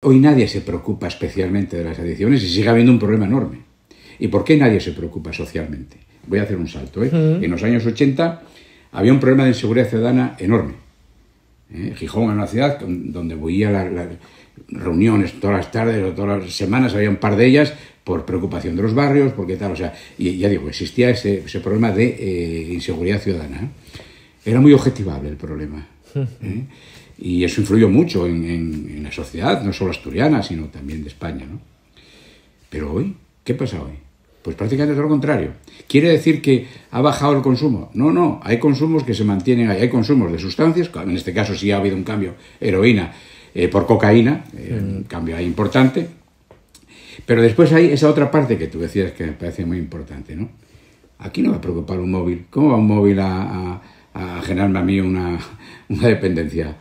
Hoy nadie se preocupa especialmente de las adicciones y sigue habiendo un problema enorme. ¿Y por qué nadie se preocupa socialmente? Voy a hacer un salto. ¿eh? En los años 80 había un problema de inseguridad ciudadana enorme. ¿eh? Gijón era una ciudad donde huía las reuniones todas las tardes o todas las semanas, había un par de ellas por preocupación de los barrios, porque tal, o sea, y ya digo, existía ese, problema de eh, inseguridad ciudadana era muy objetivable el problema. ¿eh? Y eso influyó mucho en, la sociedad, no solo asturiana, sino también de España. ¿no? Pero hoy, ¿qué pasa hoy? Pues prácticamente todo lo contrario. ¿Quiere decir que ha bajado el consumo? No, no, hay consumos que se mantienen ahí, hay consumos de sustancias, en este caso sí ha habido un cambio, heroína eh, por cocaína, eh, un mm. cambio ahí importante, pero después hay esa otra parte que tú decías que me parece muy importante, ¿no? Aquí no va a preocupar un móvil. ¿Cómo va un móvil a a generarme a mí una, una dependencia.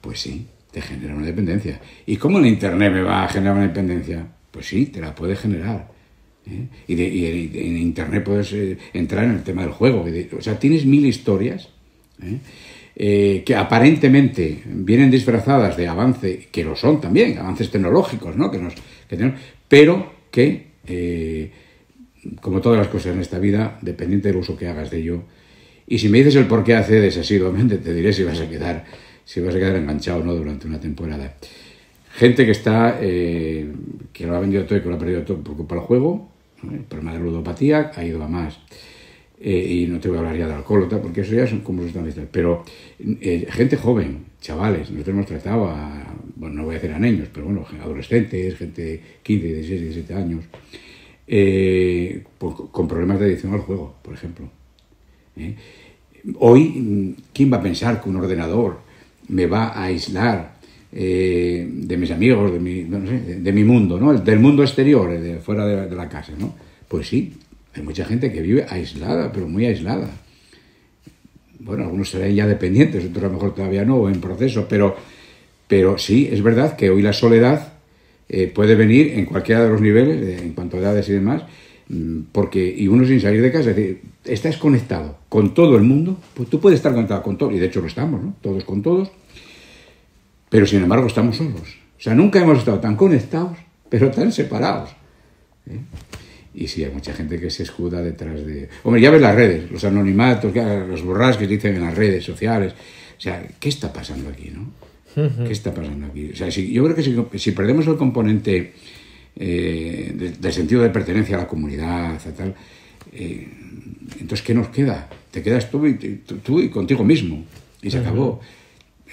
Pues sí, te genera una dependencia. ¿Y cómo en Internet me va a generar una dependencia? Pues sí, te la puede generar. ¿eh? Y, en Internet puedes eh, entrar en el tema del juego. o sea, tienes mil historias ¿eh? que aparentemente vienen disfrazadas de avance, que lo son también, avances tecnológicos, ¿no? Que nos, que pero que, como todas las cosas en esta vida, dependiente del uso que hagas de ello, y si me dices el por qué así, obviamente te diré si vas a quedar, si vas a quedar enganchado o no durante una temporada. Gente que está, eh, que lo ha vendido todo y que lo ha perdido todo por culpa del juego, el problema de ludopatía ha ido a más. Eh, y no te voy a hablar ya de alcohol, porque eso ya son como sustancias. Pero eh, gente joven, chavales, nosotros hemos tratado a, bueno, no voy a decir a niños, pero bueno, adolescentes, gente de 15, 16, 17 años, con problemas de adicción al juego, por ejemplo. ¿eh? Hoy, ¿quién va a pensar que un ordenador me va a aislar eh, de mis amigos, de mi, mundo, ¿no? del mundo exterior, de, fuera de, la casa? ¿no? Pues sí, hay mucha gente que vive aislada, pero muy aislada. Bueno, algunos serán ya dependientes, otros a lo mejor todavía no, o en proceso, pero, pero sí, es verdad que hoy la soledad eh, puede venir en cualquiera de los niveles, en cuanto a edades y demás, mm, porque, y uno sin salir de casa, es decir, estás conectado con todo el mundo, pues tú puedes estar conectado con todo, y de hecho lo estamos, ¿no? Todos con todos, pero sin embargo estamos solos. O sea, nunca hemos estado tan conectados, pero tan separados. ¿eh? Y sí, hay mucha gente que se escuda detrás de... Hombre, ya ves las redes, los anonimatos, los borras que dicen en las redes sociales. O sea, ¿qué está pasando aquí, no? ¿Qué está pasando aquí? O sea, si, yo creo que si, perdemos el componente eh, del sentido de pertenencia a la comunidad, tal, eh, entonces, ¿qué nos queda? Te quedas tú y, tú, y contigo mismo. Y se acabó.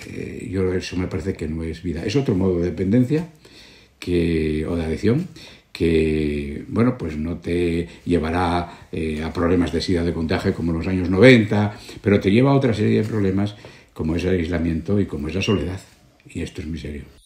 Eh, yo eso me parece que no es vida. Es otro modo de dependencia que, o de adicción que, bueno, pues no te llevará eh, a problemas de sida de contagio como en los años 90, pero te lleva a otra serie de problemas como es el aislamiento y como es la soledad. Y esto es muy serio.